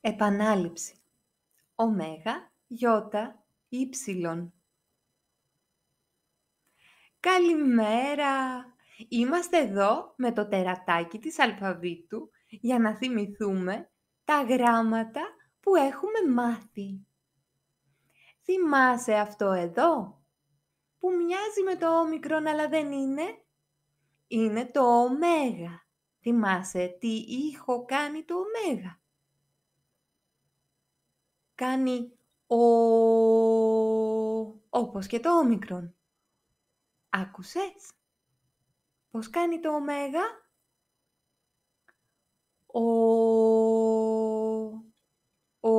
Επανάληψη. Ωμέγα, γιώτα, ύψιλον. Καλημέρα! Είμαστε εδώ με το τερατάκι της αλφαβήτου για να θυμηθούμε τα γράμματα που έχουμε μάθει. Θυμάσαι αυτό εδώ που μοιάζει με το όμικρον αλλά δεν είναι. Είναι το ωμέγα. Θυμάσαι τι ήχο κάνει το ωμέγα κάνει ο, όπως και το όμικρον. Άκουσες πώς κάνει το ωμέγα. Ο, ο,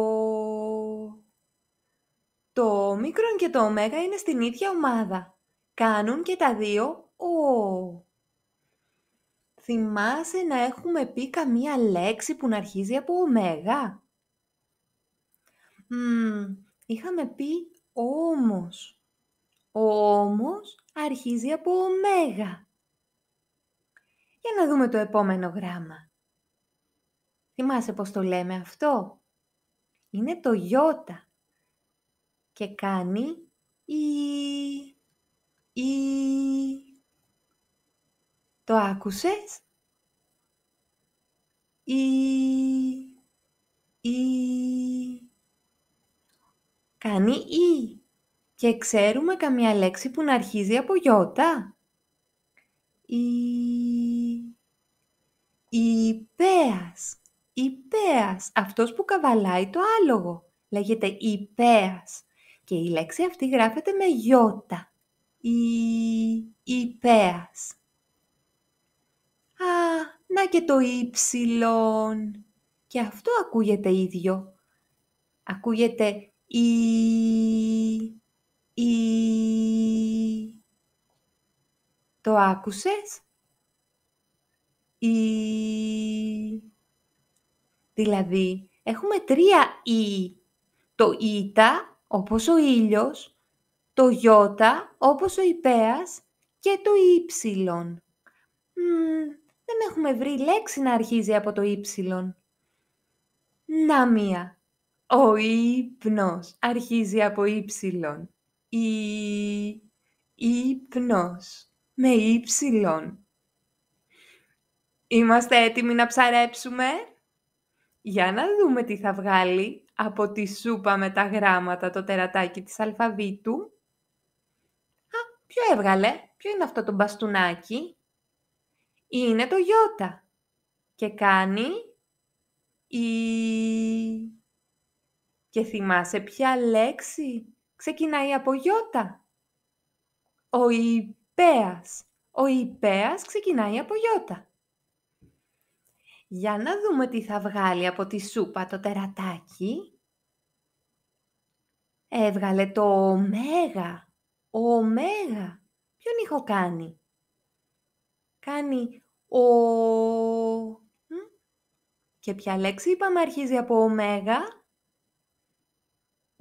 το όμικρον και το ωμέγα είναι στην ίδια ομάδα. Κάνουν και τα δύο ο. Θυμάσαι να έχουμε πει καμία λέξη που να αρχίζει από ωμέγα είχαμε πει όμως. Ο όμως αρχίζει από ωμέγα. Για να δούμε το επόμενο γράμμα. Θυμάσαι πώς το λέμε αυτό. Είναι το γιώτα. Και κάνει η... η... Το άκουσες? Η... η κάνει Ι. και ξέρουμε καμία λέξη που να αρχίζει από Ι. Η... Υπέας. Υπέας. Αυτός που καβαλάει το άλογο. Λέγεται υπέας. Και η λέξη αυτή γράφεται με γιώτα. Η... Υπέας. Α, να και το ύψιλον. Και αυτό ακούγεται ίδιο. Ακούγεται Ι Ι Το άκουσες? Ι Δηλαδή, έχουμε τρία η. Το ήτα, όπως ο ήλιος, το γιώτα, όπως ο υπέας και το ύψιλον. Δεν έχουμε βρει λέξη να αρχίζει από το ύψιλον. Να μία. Ο ύπνος αρχίζει από ύψιλον. Ή, ύπνος με ύψιλον. Είμαστε έτοιμοι να ψαρέψουμε. Για να δούμε τι θα βγάλει από τη σούπα με τα γράμματα το τερατάκι της αλφαβήτου. Α, ποιο έβγαλε, ποιο είναι αυτό το μπαστούνάκι. Είναι το γιώτα. Και κάνει η... Και θυμάσαι ποια λέξη ξεκινάει από γιώτα. Ο υπέας. Ο υπέας ξεκινάει από γιώτα. Για να δούμε τι θα βγάλει από τη σούπα το τερατάκι. Έβγαλε το ωμέγα. Ο ωμέγα. Ποιον ήχο κάνει. Κάνει ο... Και ποια λέξη είπαμε αρχίζει από ωμέγα.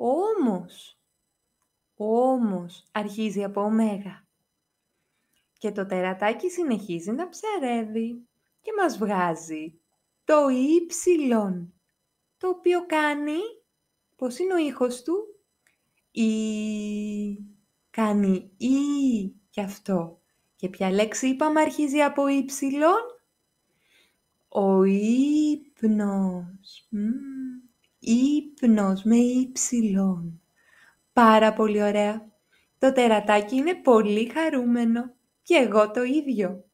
Όμως, όμως αρχίζει από ωμέγα. Και το τερατάκι συνεχίζει να ψαρεύει και μας βγάζει το ύψιλον, το οποίο κάνει, πώς είναι ο ήχος του, η, κάνει η κι αυτό. Και ποια λέξη είπαμε αρχίζει από ύψιλον, ο ύπνος. Ύπνος με ύψιλον. Πάρα πολύ ωραία. Το τερατάκι είναι πολύ χαρούμενο. Και εγώ το ίδιο.